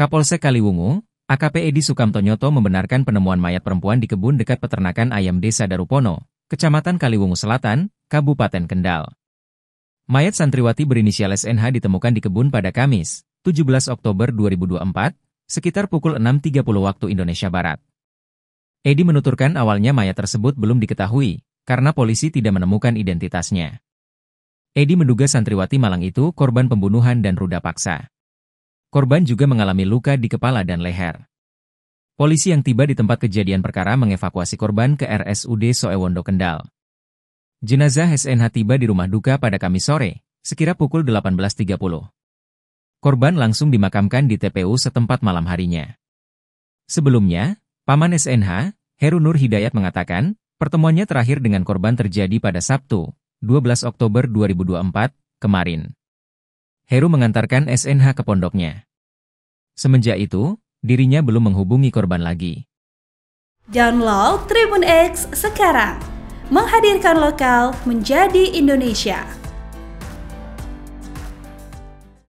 Kapolsek Kaliwungu, AKP Edi Sukamtonyoto membenarkan penemuan mayat perempuan di kebun dekat peternakan ayam desa Darupono, Kecamatan Kaliwungu Selatan, Kabupaten Kendal. Mayat santriwati berinisial SNH ditemukan di kebun pada Kamis, 17 Oktober 2024, sekitar pukul 6.30 waktu Indonesia Barat. Edi menuturkan awalnya mayat tersebut belum diketahui, karena polisi tidak menemukan identitasnya. Edi menduga santriwati malang itu korban pembunuhan dan ruda paksa. Korban juga mengalami luka di kepala dan leher. Polisi yang tiba di tempat kejadian perkara mengevakuasi korban ke RSUD Soewondo Kendal. Jenazah SNH tiba di rumah duka pada Kamis sore, sekira pukul 18.30. Korban langsung dimakamkan di TPU setempat malam harinya. Sebelumnya, Paman SNH, Heru Nur Hidayat mengatakan, pertemuannya terakhir dengan korban terjadi pada Sabtu, 12 Oktober 2024, kemarin. Heru mengantarkan SNH ke pondoknya. Semenjak itu, dirinya belum menghubungi korban lagi. Download Tribun X sekarang. Menghadirkan lokal menjadi Indonesia.